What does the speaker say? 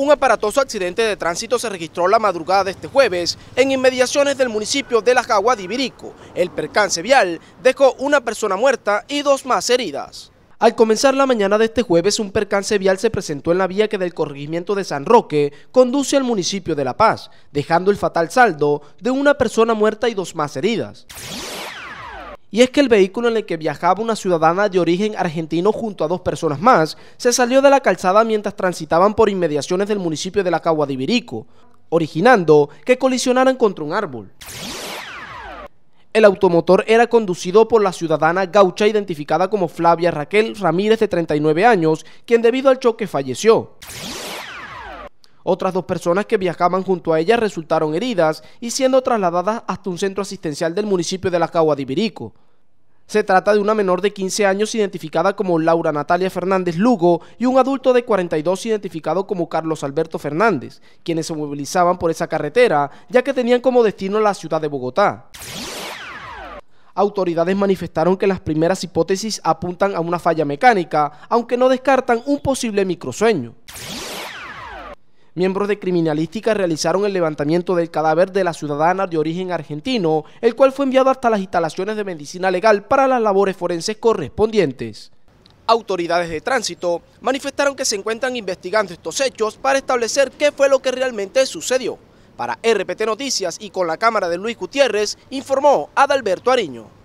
Un aparatoso accidente de tránsito se registró la madrugada de este jueves en inmediaciones del municipio de La Jagua de Ibirico. El percance vial dejó una persona muerta y dos más heridas. Al comenzar la mañana de este jueves, un percance vial se presentó en la vía que del corregimiento de San Roque conduce al municipio de La Paz, dejando el fatal saldo de una persona muerta y dos más heridas. Y es que el vehículo en el que viajaba una ciudadana de origen argentino junto a dos personas más se salió de la calzada mientras transitaban por inmediaciones del municipio de La de Caguadivirico, originando que colisionaran contra un árbol. El automotor era conducido por la ciudadana gaucha identificada como Flavia Raquel Ramírez de 39 años, quien debido al choque falleció. Otras dos personas que viajaban junto a ella resultaron heridas y siendo trasladadas hasta un centro asistencial del municipio de La Cagua de Se trata de una menor de 15 años identificada como Laura Natalia Fernández Lugo y un adulto de 42 identificado como Carlos Alberto Fernández, quienes se movilizaban por esa carretera ya que tenían como destino la ciudad de Bogotá. Autoridades manifestaron que las primeras hipótesis apuntan a una falla mecánica, aunque no descartan un posible microsueño miembros de criminalística realizaron el levantamiento del cadáver de la ciudadana de origen argentino, el cual fue enviado hasta las instalaciones de medicina legal para las labores forenses correspondientes. Autoridades de tránsito manifestaron que se encuentran investigando estos hechos para establecer qué fue lo que realmente sucedió. Para RPT Noticias y con la cámara de Luis Gutiérrez, informó Adalberto Ariño.